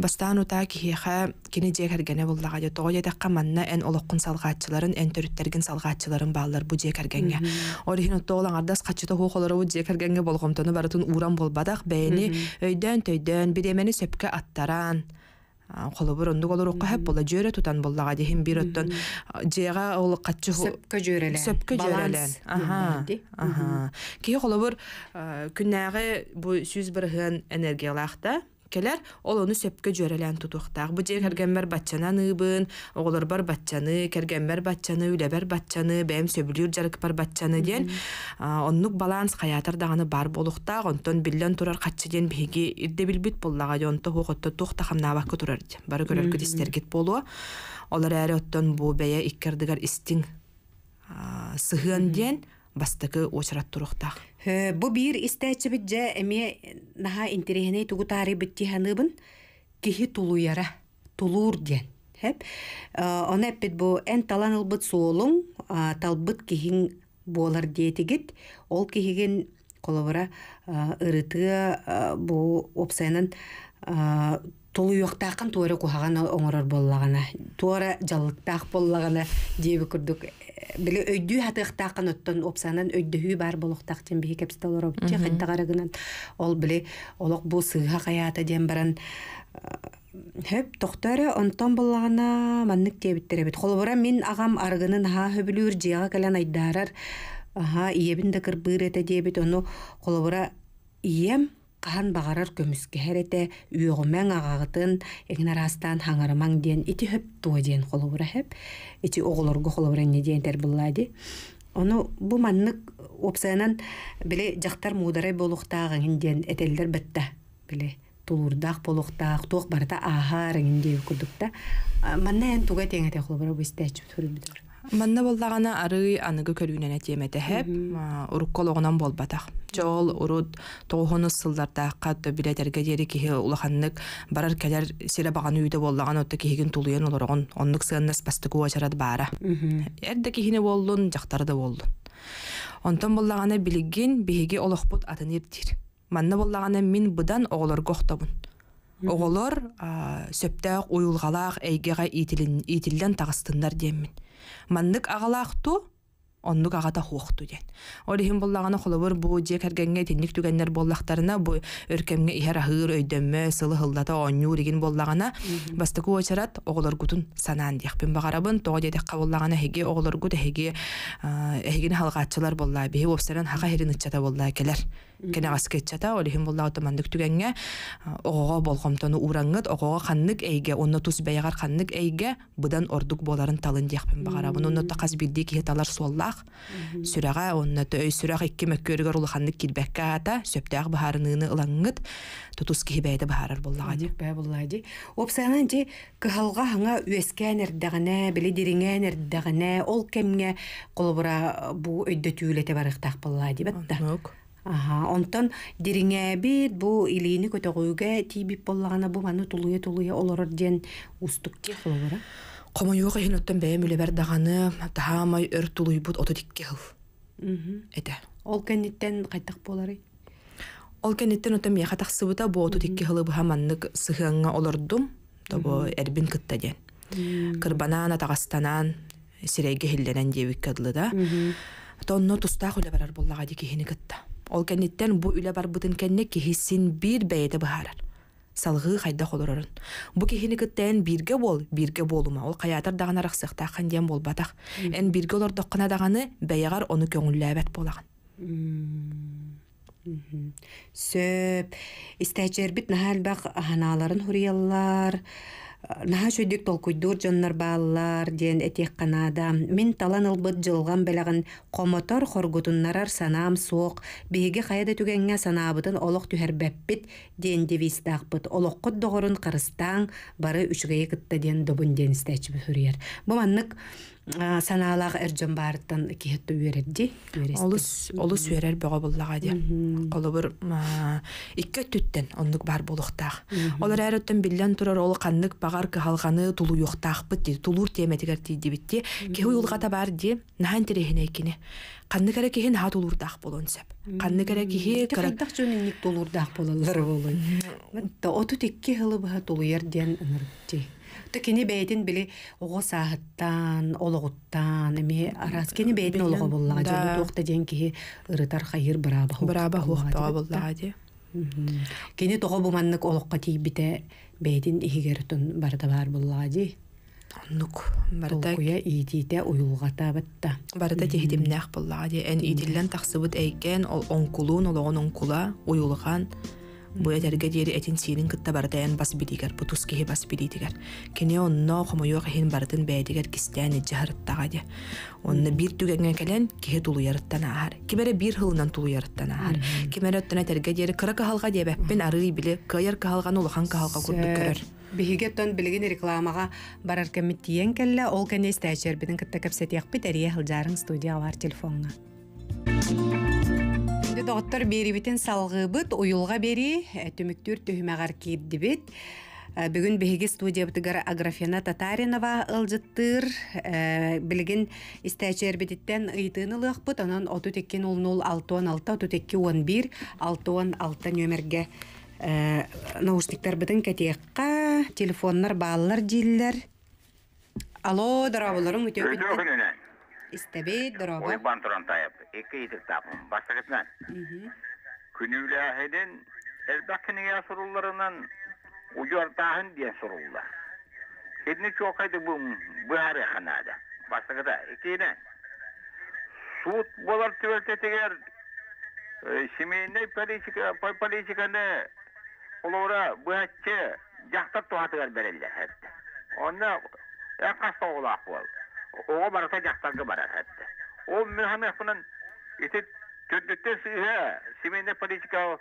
S1: Бастан ұта кегеға кені дегергені боллаға,
S2: де, тоғы едаққа манна ән олыққын салғатчыларын, ән төріттерген салғатчыларын бағылар бұ дегергенге. Орихин ұтты олан ардас чыта хоохолору декергенге болгомтону барытын уран болбадах бээни өйдөн төйдөн биремени сөпкө аттаран холобур ондук олорукка хэп бола жөөрө тутан боллага дихин бир оттон ол катчы сөпкө кии холобур бу сүз бырыһын келер ол оны сөпке жөрелен тутуктак бу же кергенбер батчана ныбын оголор бар батчаны кергенбер батчаны үлебер батчаны бэм сөбүлүр жарык бар батчаны диен оннук баланс қаятыр даганы бар болуктак онтон биллен турар катчы диен биги ирде билбит буллага дионто тоқта хамна хамнабакка турар бары көрөр кет болуо олар әрі оттон бу бэйэ иккердигер истиң сыһыан диен бастығы очрат туруктак
S1: Бу бир истәчебит жа эме наха интерегеней тугу тары бітті ханыбын кихи тулуяра, тулур ден. Хэп. Э, Оны әппет бу ән талан ылбыт соолуң, талбыт кихин болар диетигит, ол кихиген коловара э, ырытыга э, бу опсайнан толуйуктааккан туора кухаган оңорор боллагана туора жалыктаак боллагана дээби курдук э, биле өйдүү хатыахтааккан оттон опсанан өйдөһүү баар болохтаак тем бихи кепсте олоробте ол биле олок бу сыыга каяата диэн баран э, хөп тохтары онтон боллагана маннык тебиттеребит холбора мин агам аргынын ха хөбүлүүр жыага кэлен айдаарар аха иебин да кырбыыр эте диэбит ону холобура ием қан бағарар көміске эте үөгүмәң ағағытын, эңнарастан хаңарымаң ден ити хөп туо диэн холобурахэп ити оҕолорго холобурэнне диэнтер буллаади Оны бу маннык опсаянан жақтар жақтар муударай болуктаагыңын диэн әтелдер бетте біле. тулурдах болуктаах туох барда ааха реңин туға курдукта әте қолу бұра теңете холбора түрі бұдар. Манна
S2: боллагана ары аныгы көлүненә темете хеп, уруккологунан болбатах. Жол урут тоғону сылдарда қатты билетерге дери кихи улаханнык барар келер сире баган үйдө боллаган отта кихигин тулуен олоргон оннук сыгыннас бастыгу очарат бара. Эрде кихине болдун, жактары да болдун. Онтон боллагана билигин олық олохпут атын иртир. Манна боллағаны мин бұдан оголор гохтобун. Оголор сөптөк ойылғалақ, әйгеға итилин итилден тагыстындар демін маннык агалаакту оннук агата хуохту диэн орихим буллагана холобур бу дие кэргэнге тинник түгэннер боллақтарына бу өркемге иһэр ахыыр өйдөммө сылы хылдата оннюуригин боллағана бастыку очарат оголоргутун санаан диэхпин багарабын тоо дедекка боллагана эһиги оголоргут эһиги эһигин халгаатчылар боллаа биһи обсерен хака хирин ыччата боллаа келер кене аскетчата олихим булла отомандык түгенге ого болгомтону ураңыт ого ханнык эйге онно тус бәягар ханнык эйге бұдан ордук боларын талын диякпен багара буну онно тақас билди киеталар суоллах сүрэга онно төй сүрэх икки мөккөрүгөр улы ханнык килбекке ата сөптөах бахарыныны ылаңгыт
S1: тутус кихибэйде бахарар буллага ди бэ булла ди опсанан ти кыхалга хаңа үэскэн эрдэгене били дириңэн эрдэгене ол кемге колобура бу өйдөтүүлете барыктак булла ди бетта Онтон бит бу илини көтөгүгә тийбип боллагана бу маны тулуя тулуя олорор ден устукке холора.
S2: Комоюга хиноттан бәем үлебер даганы тахамай өр тулуй бут ото дикке хыл.
S1: Эте. Ол кенниттен кайтак болары.
S2: Ол кенниттен отом я хатак сыбыта бу ото дикке хылы бу хаманнык сыхыңга олордум. Тобо эрбин кытта да. Тонно тустах ол кеннеттен бу үлә бар бытын кенне бир бәйете бұхарар. Салғы хайда холорорун бу кихини бирге бол бирге болума ол каятар дагана рахсыкта ханден болбатах Ән бирге олор доккана даганы бәягар оны көңүлләбәт
S1: болаған. сөп истәчер бит нахал бақ аналарын наһа сөйдік толкуйдуур дьоннор бааллар диэн этиэх канаада мин талан ылбыт жылган белеген комотор хоргутуннарар санаам суох биһиги хаяда түгенге санаабытын олох түһэрбэппит диэн девистаахпыт олоххот доҕорун қырыстан бары үшге кытта диэн добун диэн истээчибит бу маннык санаалаах эрдьон баартан киһитте үөрерди олус олус үөрер бөҕө буллаҕа ди холобур икке түттен оннук
S2: бар болуктаах олар әрөттөн биллен турар ол каннык багар кыһалганы тулуйухтаахпыт ди тулуур тиэметигер тиидибитти кеһи улгата баар ди нахан терехине экини канны кэрэ
S1: киһин ха тулуурдаах болон сэп канны кэрэ киһи кыраттах жөнинник тулуурдаах болаллар болон отут икки хылыбыһа тулуйер диэн ынырытти то кини бэйдин били ого саахыттан олоғуттан эми арас кини бэйдин олого буллага жо туохта ден кихи ырытар хайыр быраба быраба хуохтога Кені ди кини того буманнык олоққа тийбите бэйдин ихигерутун барда бар буллага ди оннук барда куя иитите ойылға табытта. барда тихдимнах буллага ди эн
S2: иитиллен тахсыбыт эйкен ол онкулун ологон онкула ойылған буятарга диэри этин сиирин кытта бардаян бас бидигер бутус киһи бас бидитигер кине онно хомойуох иһин бардын бэйдигер кистään ижжаһырыттаҕа дия онно биир түгэҥҥэ кэлэн киһи тулуйарыттан ааһар кимэре биир хылынан тулуйарыттан ааһар кимэре оттона терге диэри кыра каһалҕа диэбэппин арыы били
S1: кыайар каһалҕаны улахан каһалҕа курдук көрөр биһиге тон билигин рекламаға барар кемиттиен келле ол кэнестээчер бидин кытта кэпсэтиэхпит эрие хылжаарың студиялар телефонна Үнді доғыттар беребітін салғыбыт, ойылға бери, төміктөр төхімәғар кейддібіт. Бүгін беге студия бұтығар Аграфена Татаринова ылжыттыр, білген істәчер бедеттен ұйтын ұлық бұт, онын 06 11 616 нөмерге наушниктар бұтын кәтеққа, телефонлар, балылар, диллер. Алло, дарабыларың өте İstebe droba. Oy bantron tayıp. Eki
S3: itik tapım. Başta gitmen. Künüyle ඕක බරට ජස්තක්ග බරහත්ත. ඕ මෙහම අපනන් ඉති චුද්දුත්ත සිමෙන්ද පරිචිකාව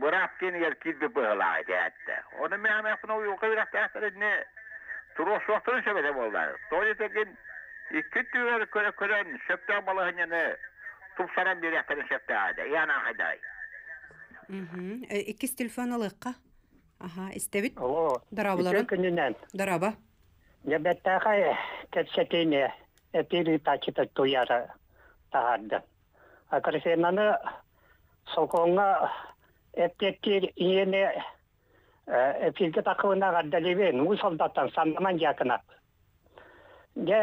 S3: බොරාක්කෙන යර කිද්ද පහලා ඇත්ත. ඕන මෙහම අපනෝ යෝක විරක් ඇතරන්නේ Turos sohtanı şebede Я бәттәғай кәтсәтіне әпірі тачыпы туяры тағарды. Акрыфенаны солқоңа әптеттер иене әпіргі тақылына ғардалевен, солдаттан Я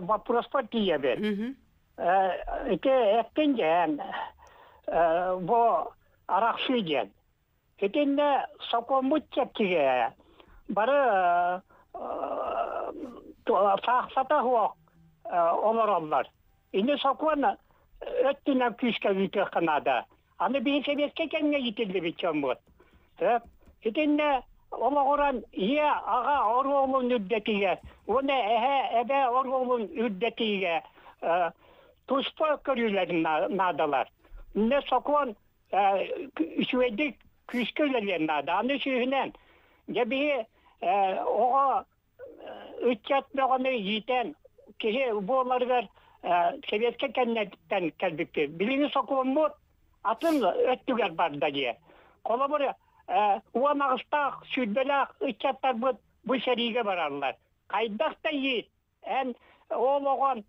S3: Вопроспротивен. Эте эктенген, бо арақшыген. Этенде сокомбутчеп тиге. Бары сақсата хуақ омараллар. Инде сокуан өттінен күшке үйте қынады. Аны бейін себеске кәмге етілді біткен бұл. Этенде омағыран е аға ору олын үддетіге. оны әһә әбә орғолын үрдәтиге туспа көрүләр надалар. Не сокон шуэдик күшкөләр нада. Аны шуһенән дәби ога үтчәт бәгәне йитән кеше болар бер Советка кәннәттән кәлбипте. Билини сокон бу атын өттүгәр барда дие. Колабора уанагыстак, шүдбелак, үтчәттәр бу бу шәригә барарлар. қайдақта ет ән ол оған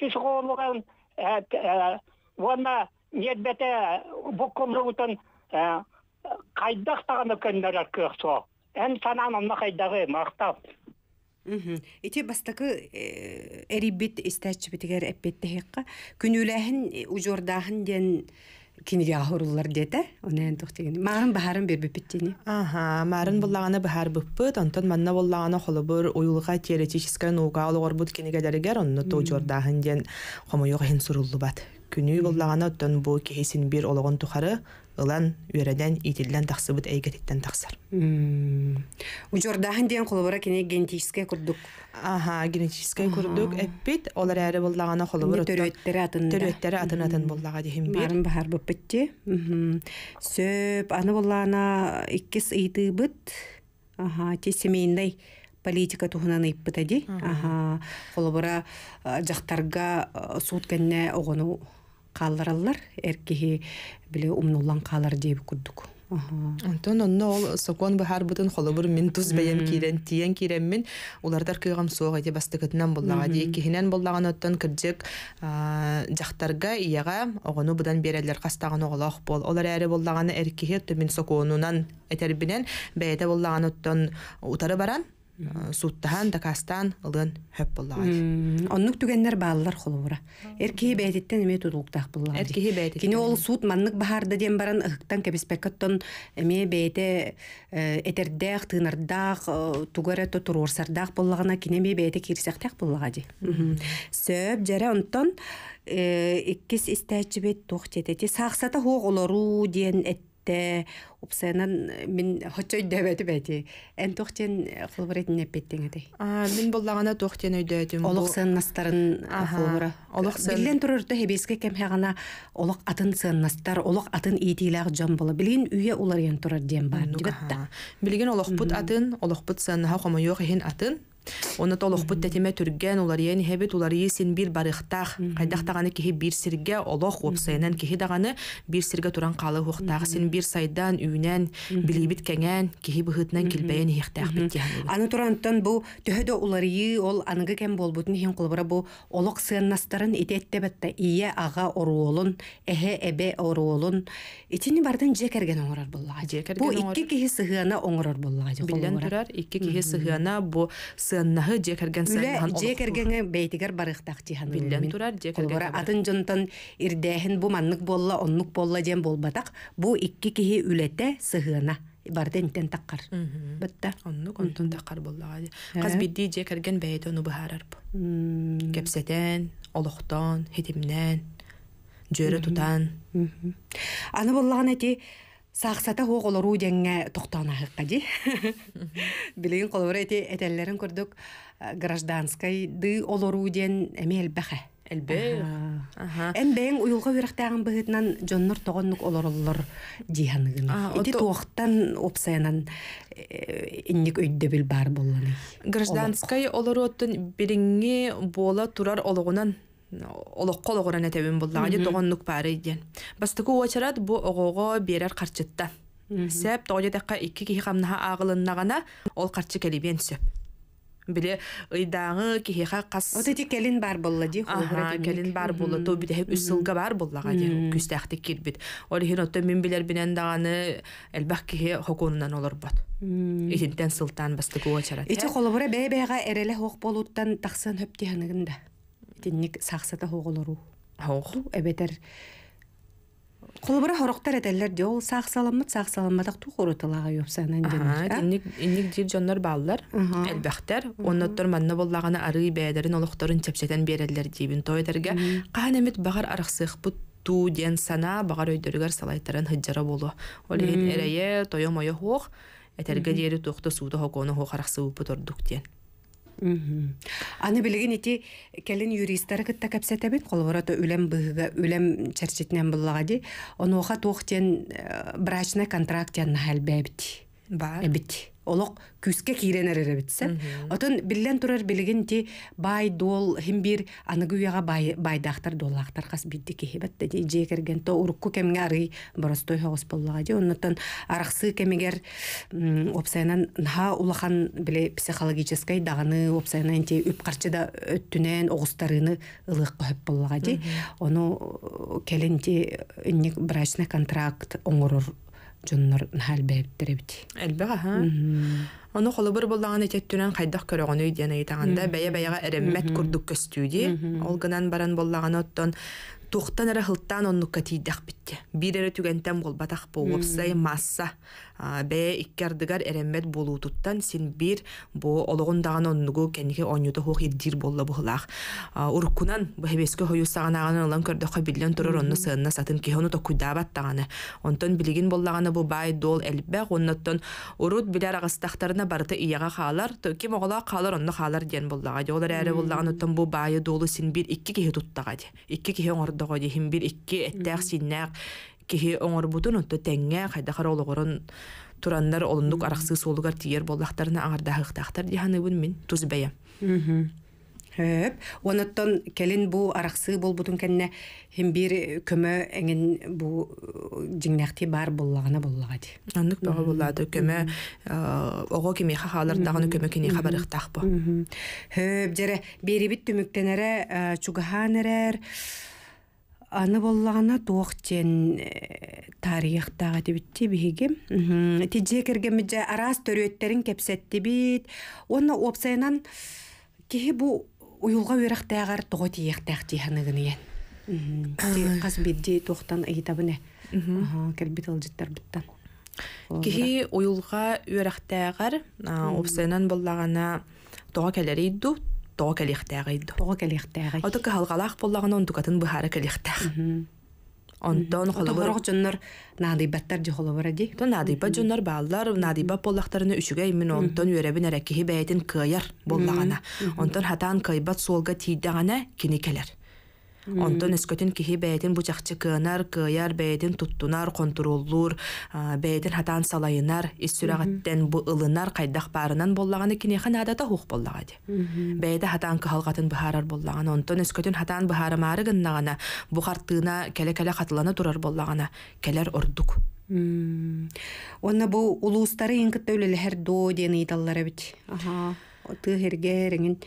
S3: түш э, қолған э, э, оны нетбете бұкымрутын қайдақтаған өкендерер көксо ән санан онна қайдағы мақтап
S1: Ити бастакы эрибит истәчбитигер эппеттехекка күнүләһин ужордаһын ден киниге ахуруллар дете онен тухтеген маарын баһарын бербеппиттени аха маарын буллаганы баһар быппыт онтон манна буллаганы холобур
S2: уюлга теоретическая наука олгорбут кинигелеригер онно тоожордаһын ден хомойох хин суруллубат күнү буллаганы оттон бу кехисин бир ологон тухары ылан үөрәдән итиллән тахсыбыт әйгәтеттән тақсар.
S1: Уҗордаһын дигән кулыбыра кине генетическә Аха, генетическә күрдүк. Эппит олар әре буллагана кулыбыра. Төрөттәре атын. атын атын буллага дигән Сөп аны болана иккис ыйты бит. Аха, тесемейндай политика тухунан ыйппыта Аха, кулыбыра э, жактарга э, суут кенне огону биле умнулан калар деп курдук
S2: Онтон онно ол сокон бахар бутын холобур мин туз бәйем кирен тиен киренмин улардар кыйгам суох эти бастыкытынан боллага дии кихинен боллаган оттон кырдьык жактарга ияга огону будан берелер кастаган оголох бол олар эри боллаганы эркихи мин соконунан этербинен бээде боллаган оттон утары баран Э,
S1: суттаһан да кастан ылын хөп буллагай. Оннук түгеннер бааллар холура. Эркеһи бәйтеттен эме тутулуктах буллагай. Эркеһи бәйтеттен. Кине ол суут маннык баһарда дем баран ыхтан кебеспеккаттон эме бәйте э, этердэх, тынардах, э, тугара тотурурсардах буллагана кине эме бәйте кирсәхтәх буллагай. Сөп жара онтон иккис истәчибет тохтетети сахсата хоқ олору диен эт бетте упсанан мен хотчой дөбөтү бети эн тохтен кылбырет неппеттең а мен боллагана тохтен өйдөтүм олоксан настарын кылбыра билен турурду хебеске кемхе гана олок атын сыннастар олок атын иитилаг жом боло билген үйе ен турар дем бар дебетта билген олокпут атын олокпут сыннаха хомойохин атын
S2: Оны толық бұт тәтеме түрген, олар ең хебет, олар есен бір барықтақ, қайдақтағаны кехе бір сірге, олоқ опсайынан кехе дағаны бір сірге тұран қалы хоқтағы, сен бір сайдан,
S1: үйінен, білейбіт кәнген, кехе бұғытынан келбәйін хектақ бітті. Аны тұрантын бұл түхеді олар ие, ол анығы кән бол бұтын хен құлбыра бұл олық сыйыннастарын ететті бәтті ие аға оруолын, әхе әбе оруолын, итіні бардан жекерген оңырар болға. Бұл икі кехе сығына оңырар болла. Білден тұрар, икі кехе сығына бұл тыаннаһы дьекерген сайнахан дьекергене бейтигер барыхтах тихан билен турар дьекерген атын жонтон ирдээхин бу маннык болла оннук болла дем болбатак бу икки киһи үлете сыһыана барден тен таккар бытта оннук онтун таккар боллага кыз э? бидди
S2: дьекерген бэйте ону быхаарарп кепсетен олохтон хитимнен жөрө тутан
S1: аны боллаган эти сақсата хоқ олору деңе тоқтана хаққади. Билейін қолыр әте әтәлләрін көрдік э, гражданскай ды олору ден әме әлбәхә. Әм бәйін ұйылға өріқтәғын бұғытынан жонныр тоғынлық олорылыр дейханығын. Әте тоқтан опсайынан э, инник өйді біл бар болғаны. Гражданскай
S2: олору өттін біріңе бола тұрар олығынан олоққа олоғуран этебин буллагади тогоннук баары диен бастакы уочарат бу оғоого берер харчытта сөп ол қарчы келибиен сөп биле ұйдағы кихиха қас... вот эти бар болды, ди бар булла то бар буллага ди күстэхтик кирбит олихин отто мин билер бинен сылтан ити
S1: холобура эреле болуттан тинник сахсата хоголору хоғу эбетер Қолбара хорохтар әтәлләр де ол сақсаламат сақсаламатақ ту хоротылаға ёпсанан денер. Инник инник дир жоннар баллар әлбәхтәр э,
S2: оннаттар манна боллагына арый бәдәрен олохтарын чәпсәтән бәрәлләр дибин тойдәргә канәмет багар арахсых бу ту ден сана бағар өйдөргәр салайтарын хыджара болу. Ол һин эрәе тойо мойо хох әтәргә дире суды суда хоконы хох арахсы бу тордук ден.
S1: Аны билеген эти келин юристтар кетта кепсетеп колворота өлем бөгө өлем чарчетнен буллага ди. Оны оха тохтен э, брачный контракт янна хал Ба? Ба Эбит. Олоқ күске киренер эребитсе отон биллен турар билигин ти бай дол химбир аны аныгуяга бай байдактар долактар кас бидди кехебет де жекерген то урукку кемге арый боростой хогос боллага араксы кемегер опсайнан ха улахан биле психологической даганы опсайнан ти үп карчыда өттүнен огустарыны ылык коеп боллага ону э, келин ти э, брачный контракт оңорор дьоннор наһаал бээбиттеребит
S2: элбэх аха ону қайдақ буллаҕын этеттүнэн айтағанда, көрөҕөнү диэн ыйтаҕында бэйэ бэйэҕэ эреммэт курдук көстүүди ол гынан баран буллаҕын оттон тухтан эрэ хылтаан оннукка тиийдэхбитте биир масса бээ иккардыгар эреммет болуутуттан син бир бу ологундаган оннугу кеннихи оннюта хух иддир болла бухлах уркунан бэбеске хою саганаганы ылан көрдөхө биллен турур онну сыынна сатын кихи ону токуйдаабаттаганы онтон билигин боллаганы бу бай дол элбэх онноттон урут билер агыстахтарына барыта ияга хаалар ким огола хаалар онно хаалар диэн боллага ди олар эрэ боллаган оттон бу баайы долу син бир икки кихи туттага ди икки кихи оңордого ди хим бир икки эттээх синнээх киһи оңорбутун отто теңге хайдахар олоғорон тураннар олундук арахсы солугар тиер боллахтарына аңардахыктахтар диханыбын мин
S1: тузбая Хөп, оныттан келин бу арақсы болбутун кенне хим бир көмө эңин бу жиңнахти э, бар боллагана боллага ди. Андык бага боллады көмө э, ого кими хахалар дагыны көмө кини хабарык тахпа. Хөп, жере бери бит түмүктенере э, чугаханерер аны боллагана тарихтағы чен э, тарихтага дебитти биһиги тиже киргемиже араас төрөттерин кепсеттибит оны опсайнан кихи бу уюлга үрэхтээгар того тиехтээх тиһаныгыныен кас бидди туохтан ыйтабыне кербит Кейі
S2: ұйылға уюлга үрэхтээгар опсайнан боллагана тоо келерийду тоҕо кэлиэхтээҕи тоҕо кэлиэхтээҕи ото кыһалҕалаах буллаҕына онтукатын быһаара кэлиэхтээх онтон холоборох дьоннор наадыйбаттар дьи холобора ди то наадыйба дьоннор бааллар наадыйба боллахтарына үчүгэй мин онтон үөребин эреккиһи бэйэтин кыайар боллаҕана онтон хатан кайбат суолга тииддэҕэна кини келер онтон өскөтүн кихи бээтин бучакчы кыанар кыяр бээтин туттунар контроллур бээтин хатаан салайынар иссүрэҕэттен бу ылынар хайдах баарынан боллаганы кинехан адата хух боллага ди хатан хатаан кыхалгатын быхаарар боллагана онтон өскөтүн хатаан быхаарымаары гыннагана бу хартыына келе келе хатылана турар боллагана келер ордук
S1: онна бу улуустары иңкытта үлелэхэр доо диэн ыйдаллара бит тыһерге эреңин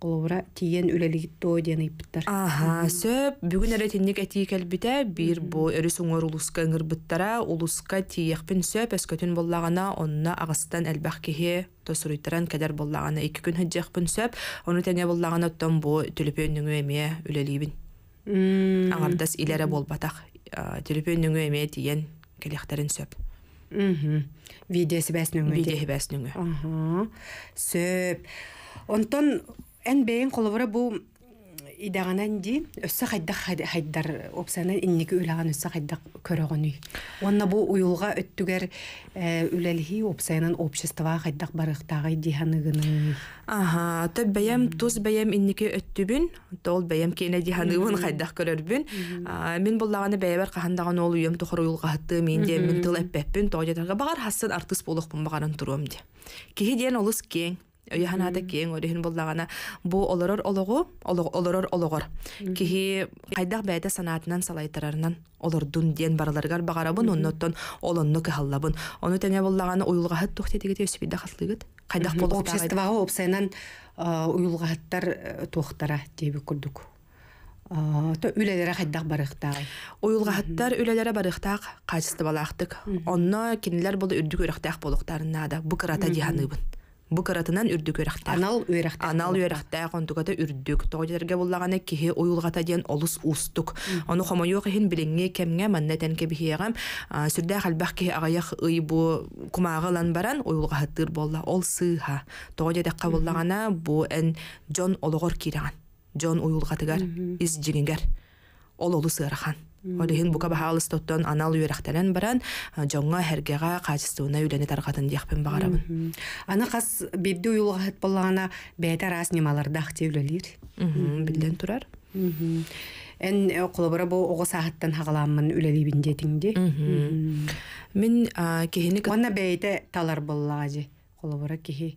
S1: Қолуыра тиен үлелігіт то деген айыптар. Аха, сөп, бүгін
S2: әрі тенек әтігі кәлбіте, бір бұл әрі сұңыр ұлысқа ұңырбыттара, ұлысқа тиекпін сөп, әскөтін боллағана, онына ағыстан әлбәқ кеге тосырыйтыран кәдәр боллағана, екі күн хаджақпін сөп, оны тәне боллағана тұтан бұл түліпе өндіңі өме үлелігін. Аңардас илері бол батақ, түліпе өме сөп.
S1: Видеосы Видеосы Онтан эн бэйин холобора бу идаганан ди өссө хайдак хайдар опсанан инники үлаган өссө хайдак көрөгөнүй онна бу уюлга өттүгер э, үлелхи опсайнан общество хайдак барыктагы диханыгынын аха то бәям туз бәям инники өттүбүн тол бәям кейне диханыгын
S2: хайдак көрөрбүн мен буллаганы бәйбер кахандаган ол уем тохор уюлга хатты мен де мен тыл эппеппин тоо жетерге багар хассын артист болохпун багарын туруам ди кихи диэн олус кең ойоханаата киэн өрүһүн буллагана бу олорор ологу олорор ологор киһи хайдах бээте санаатынан салайтарарынан олордун диэн бараларгар багарабын онноттон олонно кыһаллабын
S1: ону теңе буллагана уюлгаһыт тухтетигити өсүбидда хаслыгыт хайдах болу обществага опсайнан уюлгаһыттар э, туохтара диэби курдук үлелере хайдах барыхтаах уюлгаһыттар үлелере барыхтаах качествалаахтык онно кинилер
S2: бул үрдүк үрэхтээх болуктарынаада бу кырата диһаныбын бу каратынан үрдүк өрәхтә. Анал өрәхтә. Анал өрәхтә гонтугата үрдүк. Тогыдерге буллаганы киһи уйулгата дигән олус устук. Аны хамаю кыһин билеңге кемгә мәннәтен кебиһигәм сүрдә хәлбәх киһи агаях ый бу кумагылан баран уйулга болла булла ол сыха. Тогыдә кабуллагана бу эн Джон ологор кирәгән. Джон уйулга тигәр, из Ол олус ырахан. Олиһин бука баха алыстоттон анал үйрәхтәлән баран, э, жоңга һәргәгә
S1: качествуна үләне таргатын диякпен багарабын. Аны кас бидди уйылга хат боллагана бәйтә рас немаларда активлелер. Билдән турар. Эн қолыбыра бу оғы сағаттан хағаламын үләлі бінде теңде. Мен кехені... Онна бәйті талар боллаға же. Қолыбыра кехи.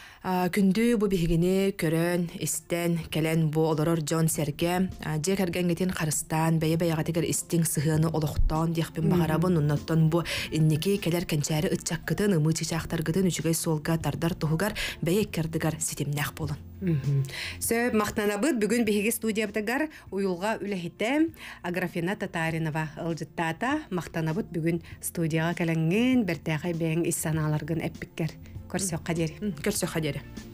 S1: күндү
S2: бу биһигини көрөн истен кэлэн бу олорор дьон Серге же кэргэнгэтин харыстан бэйэ бэйэгатыгэр истин сыһыны олохтон диэхпин баҕарабын бу инники кэлэр кэнчээри ытчаккытын ымыы чичаахтаргытын үчүгэй суолга тардар туһугар бэйэ кэрдыгар
S1: ситимнээх болун сөөп мактанабыт бүгүн биһиги студиябытагар уюлга үлэхите аграфина татаринова ылжыттаата мактанабыт бүгүн студияга кэлэҥҥин бэртээхай бэйэҥ санааларгын эппиккер көрсе кадери көрсе кадери